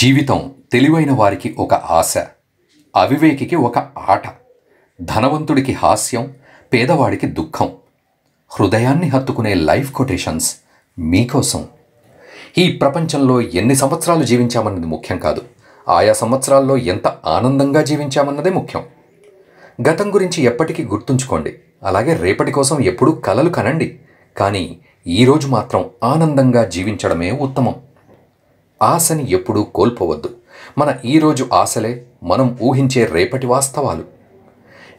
జీవితం తెలివైన వారికి ఒక ఆశ అవివేకికి ఒక ఆట ధనవంతుడికి హాస్యం పేదవాడికి దుఃఖం హృదయాన్ని హత్తుకునే లైఫ్ కొటేషన్స్ మీకోసం ఈ ప్రపంచంలో ఎన్ని సంవత్సరాలు జీవించామన్నది ముఖ్యం కాదు ఆయా సంవత్సరాల్లో ఎంత ఆనందంగా జీవించామన్నదే ముఖ్యం గతం గురించి ఎప్పటికీ గుర్తుంచుకోండి అలాగే రేపటి కోసం ఎప్పుడూ కలలు కనండి కానీ ఈరోజు మాత్రం ఆనందంగా జీవించడమే ఉత్తమం ఆశని ఎప్పుడూ కోల్పోవద్దు మన ఈరోజు ఆశలే మనం ఊహించే రేపటి వాస్తవాలు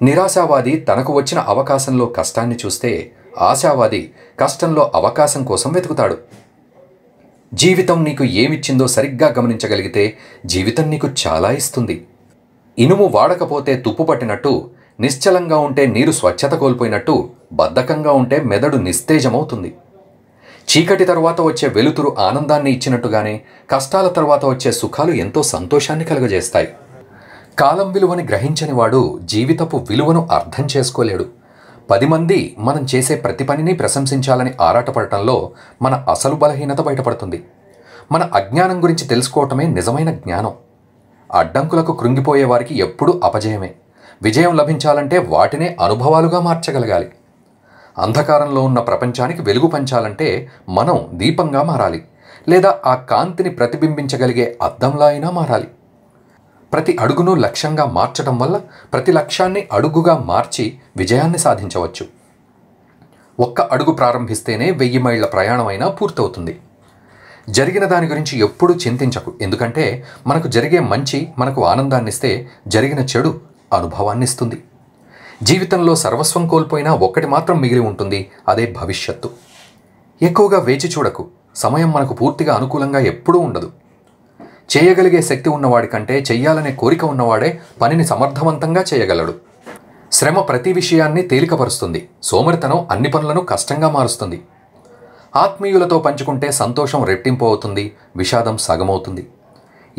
నిరాశావాది తనకు వచ్చిన అవకాశంలో కష్టాన్ని చూస్తే ఆశావాది కష్టంలో అవకాశం కోసం వెతుకుతాడు జీవితం నీకు ఏమిచ్చిందో సరిగ్గా గమనించగలిగితే జీవితం నీకు చాలా ఇస్తుంది ఇనుము వాడకపోతే తుప్పు పట్టినట్టు నిశ్చలంగా ఉంటే నీరు స్వచ్ఛత కోల్పోయినట్టు బద్ధకంగా ఉంటే మెదడు నిస్తేజమవుతుంది చీకటి తర్వాత వచ్చే వెలుతురు ఆనందాన్ని ఇచ్చినట్టుగానే కష్టాల తర్వాత వచ్చే సుఖాలు ఎంతో సంతోషాన్ని కలుగజేస్తాయి కాలం విలువని గ్రహించని వాడు జీవితపు విలువను అర్థం చేసుకోలేడు పది మంది మనం చేసే ప్రతి పనిని ప్రశంసించాలని ఆరాటపడటంలో మన అసలు బలహీనత బయటపడుతుంది మన అజ్ఞానం గురించి తెలుసుకోవటమే నిజమైన జ్ఞానం అడ్డంకులకు కృంగిపోయే వారికి ఎప్పుడూ అపజయమే విజయం లభించాలంటే వాటినే అనుభవాలుగా మార్చగలగాలి అంధకారంలో ఉన్న ప్రపంచానికి వెలుగు పంచాలంటే మనం దీపంగా మారాలి లేదా ఆ కాంతిని ప్రతిబింబించగలిగే అద్దంలా అయినా మారాలి ప్రతి అడుగును లక్ష్యంగా మార్చడం వల్ల ప్రతి లక్ష్యాన్ని అడుగుగా మార్చి విజయాన్ని సాధించవచ్చు ఒక్క అడుగు ప్రారంభిస్తేనే వెయ్యి మైళ్ళ ప్రయాణమైనా పూర్తవుతుంది జరిగిన దాని గురించి ఎప్పుడూ చింతించకు ఎందుకంటే మనకు జరిగే మంచి మనకు ఆనందాన్నిస్తే జరిగిన చెడు అనుభవాన్నిస్తుంది జీవితంలో సర్వస్వం కోల్పోయినా ఒక్కటి మాత్రం మిగిలి ఉంటుంది అదే భవిష్యత్తు ఎక్కువగా వేచి చూడకు సమయం మనకు పూర్తిగా అనుకూలంగా ఎప్పుడూ ఉండదు చేయగలిగే శక్తి ఉన్నవాడి కంటే చెయ్యాలనే కోరిక ఉన్నవాడే పనిని సమర్థవంతంగా చేయగలడు శ్రమ ప్రతి విషయాన్ని తేలికపరుస్తుంది సోమరితనం అన్ని పనులను కష్టంగా మారుస్తుంది ఆత్మీయులతో పంచుకుంటే సంతోషం రెట్టింపు అవుతుంది విషాదం సగమవుతుంది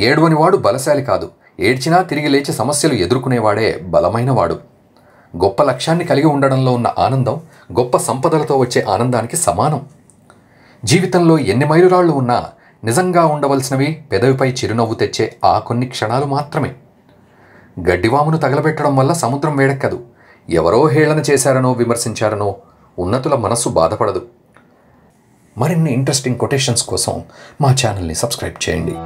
ఏడువనివాడు బలశాలి కాదు ఏడ్చినా తిరిగి లేచి సమస్యలు ఎదుర్కొనేవాడే బలమైనవాడు గొప్ప లక్ష్యాన్ని కలిగి ఉండడంలో ఉన్న ఆనందం గొప్ప సంపదలతో వచ్చే ఆనందానికి సమానం జీవితంలో ఎన్ని మైలురాళ్ళు ఉన్నా నిజంగా ఉండవలసినవి పెదవిపై చిరునవ్వు తెచ్చే ఆ కొన్ని క్షణాలు మాత్రమే గడ్డివామును తగలబెట్టడం వల్ల సముద్రం వేడెక్కదు ఎవరో హేళన చేశారనో విమర్శించారనో ఉన్నతుల మనస్సు బాధపడదు మరిన్ని ఇంట్రెస్టింగ్ కొటేషన్స్ కోసం మా ఛానల్ని సబ్స్క్రైబ్ చేయండి